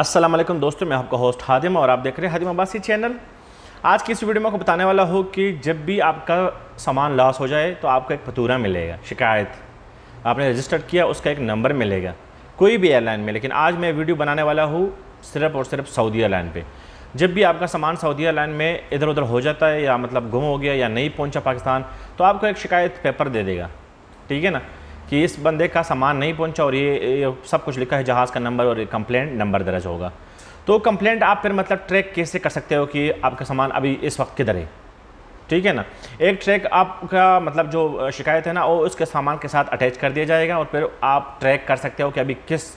अस्सलाम वालेकुम दोस्तों मैं आपका होस्ट हादिम और आप देख रहे हैं हादिम अब्बासी चैनल आज की इस वीडियो में आपको बताने वाला हूँ कि जब भी आपका सामान लॉस हो जाए तो आपको एक फतूरा मिलेगा शिकायत आपने रजिस्टर किया उसका एक नंबर मिलेगा कोई भी एयरलाइन में लेकिन आज मैं वीडियो बनाने वाला हूँ सिर्फ और सिर्फ सऊदी एयरलाइन पर जब भी आपका सामान सऊदी एयरलाइन में इधर उधर हो जाता है या मतलब गुम हो गया या नहीं पहुँचा पाकिस्तान तो आपको एक शिकायत पेपर दे देगा ठीक है ना कि इस बंदे का सामान नहीं पहुंचा और ये, ये सब कुछ लिखा है जहाज़ का नंबर और कंप्लेंट नंबर दर्ज होगा तो कंप्लेंट आप फिर मतलब ट्रैक कैसे कर सकते हो कि आपका सामान अभी इस वक्त किधर है ठीक है ना एक ट्रैक आपका मतलब जो शिकायत है ना वो उसके सामान के साथ अटैच कर दिया जाएगा और फिर आप ट्रैक कर सकते हो कि अभी किस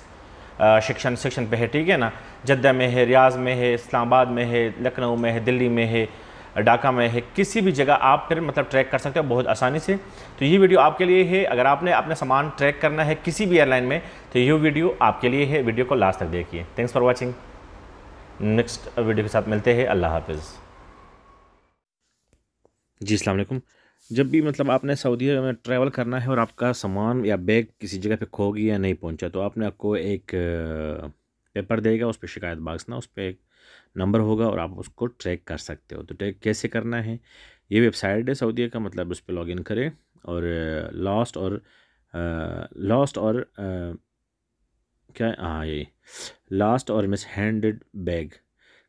शिक्षण सेक्शन पे है ठीक है ना जद्दा में है रियाज़ में है इस्लामाबाद में है लखनऊ में है दिल्ली में है डाका में है किसी भी जगह आप फिर मतलब ट्रैक कर सकते हो बहुत आसानी से तो ये वीडियो आपके लिए है अगर आपने अपना सामान ट्रैक करना है किसी भी एयरलाइन में तो ये वीडियो आपके लिए है वीडियो को लास्ट तक देखिए thanks for watching next video के साथ मिलते हैं अल्लाह हाफिज़ जी अलकुम जब भी मतलब आपने सऊदी अरब में ट्रैवल करना है और आपका सामान या बैग किसी जगह पे खो गया या नहीं पहुंचा तो आपने आपको एक पेपर देगा उस पर शिकायत बाक्स ना उस पर नंबर होगा और आप उसको ट्रैक कर सकते हो तो ट्रैक कैसे करना है ये वेबसाइट है सऊदीया का मतलब उस पर लॉगिन करें और लॉस्ट और लॉस्ट और आ, क्या हाँ ये लास्ट और मिस हैंडेड बैग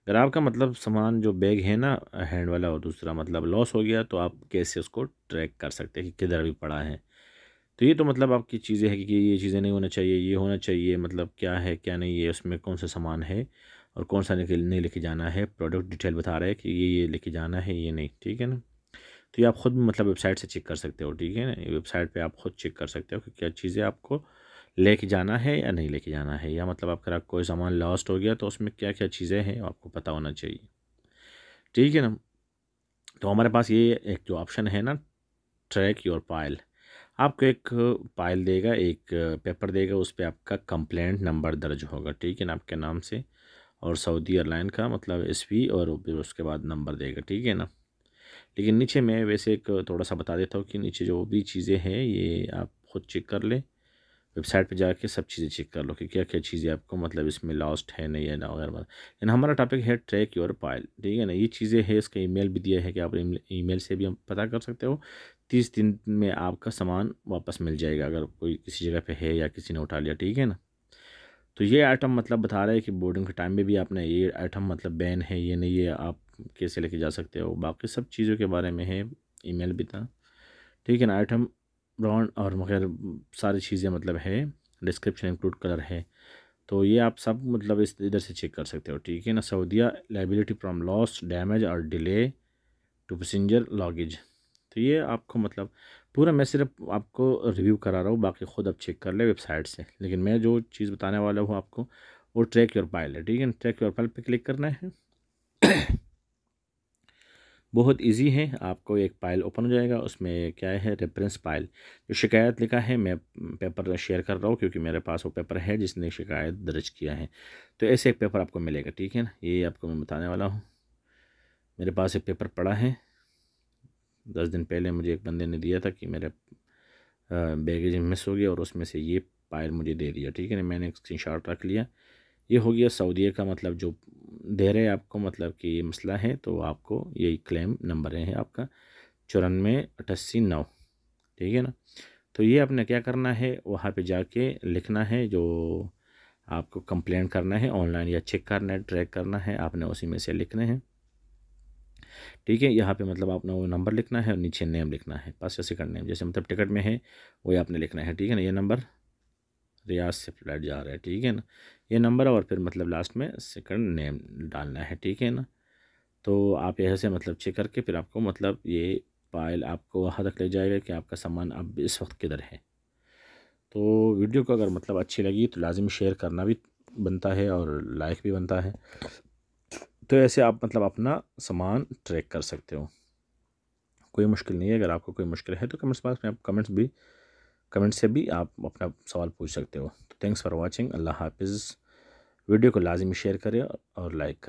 अगर आपका मतलब सामान जो बैग है ना हैंड वाला और दूसरा मतलब लॉस हो गया तो आप कैसे उसको ट्रैक कर सकते हैं कि किधर भी पड़ा है तो ये तो मतलब आपकी चीज़ें है कि ये चीज़ें नहीं होना चाहिए ये होना चाहिए मतलब क्या है क्या नहीं है उसमें कौन सा सामान है और कौन सा नहीं लेके जाना है प्रोडक्ट डिटेल बता रहा है कि ये ये लेके जाना है ये नहीं ठीक है ना तो ये आप ख़ुद मतलब वेबसाइट से चेक कर सकते हो ठीक है ना ये वेबसाइट पे आप ख़ुद चेक कर सकते हो कि क्या चीज़ें आपको लेके जाना है या नहीं लेके जाना है या मतलब आपका कोई सामान लॉस्ट हो गया तो उसमें क्या क्या चीज़ें हैं आपको पता होना चाहिए ठीक है ना तो हमारे पास ये एक जो ऑप्शन है ना ट्रैक योर पाइल आपको एक पाइल देगा एक पेपर देगा उस पर आपका कंप्लेंट नंबर दर्ज होगा ठीक है ना आपके नाम से और सऊदी एयरलाइन का मतलब एस पी और फिर उसके बाद नंबर देगा ठीक है ना लेकिन नीचे मैं वैसे एक थोड़ा सा बता देता हूँ कि नीचे जो भी चीज़ें हैं ये आप खुद चेक कर लें वेबसाइट पे जाके सब चीज़ें चेक कर लो कि क्या क्या चीज़ें आपको मतलब इसमें लॉस्ट है नहीं है ना वगैरह यानी हमारा टॉपिक है ट्रैक योर पायल ठीक है ना ये चीज़ें हैं इसका ईमेल भी दिया है कि आप ईमेल से भी हम पता कर सकते हो तीस दिन में आपका सामान वापस मिल जाएगा अगर कोई किसी जगह पे है या किसी ने उठा लिया ठीक है ना तो ये आइटम मतलब बता रहा है कि बोर्डिंग के टाइम में भी आपने ये आइटम मतलब बैन है ये नहीं है आप कैसे लेके जा सकते हो बाकी सब चीज़ों के बारे में है ईमेल भी था ठीक है ना आइटम राउंड और मगैर सारी चीज़ें मतलब है डिस्क्रिप्शन इंक्लूड कलर है तो ये आप सब मतलब इस इधर से चेक कर सकते हो ठीक है ना Saudia liability from loss damage और डिले टू पसेंजर लॉगेज तो ये आपको मतलब पूरा मैं सिर्फ आपको रिव्यू करा रहा हूँ बाकी ख़ुद आप चेक कर ले वेबसाइट से लेकिन मैं जो चीज़ बताने वाला हूँ आपको वो ट्रैक योर पाइल है ठीक है ट्रैक योर पाइल पे क्लिक करना है बहुत इजी है आपको एक पाइल ओपन हो जाएगा उसमें क्या है रेफरेंस पाइल जो शिकायत लिखा है मैं पेपर शेयर कर रहा हूँ क्योंकि मेरे पास वो पेपर है जिसने शिकायत दर्ज किया है तो ऐसे एक पेपर आपको मिलेगा ठीक है ना ये आपको मैं बताने वाला हूँ मेरे पास एक पेपर पड़ा है दस दिन पहले मुझे एक बंदे ने दिया था कि मेरा बैगेज मिस हो गया और उसमें से ये पायल मुझे दे दिया ठीक है ना मैंने स्क्रीन शॉट रख लिया ये हो गया सऊदीया का मतलब जो दे रहे हैं आपको मतलब कि ये मसला है तो आपको यही क्लेम नंबर है आपका चौरानवे अट्ठासी नौ ठीक है ना तो ये आपने क्या करना है वहाँ पे जाके लिखना है जो आपको कंप्लेंट करना है ऑनलाइन या चेक करना है ट्रैक करना है आपने उसी में से लिखने हैं ठीक है यहाँ पे मतलब आपने वो नंबर लिखना है और नीचे नेम लिखना है पास या सेकंड नेम जैसे मतलब टिकट में है वही आपने लिखना है ठीक है ना ये नंबर रियाज से फ्लैट जा रहा है ठीक है ना ये नंबर और फिर मतलब लास्ट में सेकंड नेम डालना है ठीक है ना तो आप यह से मतलब चेक करके फिर आपको मतलब ये फाइल आपको वहाँ तक ले जाएगा कि आपका सामान अब इस वक्त किधर है तो वीडियो को अगर मतलब अच्छी लगी तो लाजिम शेयर करना भी बनता है और लाइक भी बनता है तो ऐसे आप मतलब अपना सामान ट्रैक कर सकते हो कोई मुश्किल नहीं है अगर आपको कोई मुश्किल है तो कमेंट्स बॉक्स में आप कमेंट्स भी कमेंट से भी आप अपना सवाल पूछ सकते हो तो थैंक्स फॉर वाचिंग अल्लाह हाफिज़ वीडियो को लाजमी शेयर करें और लाइक करें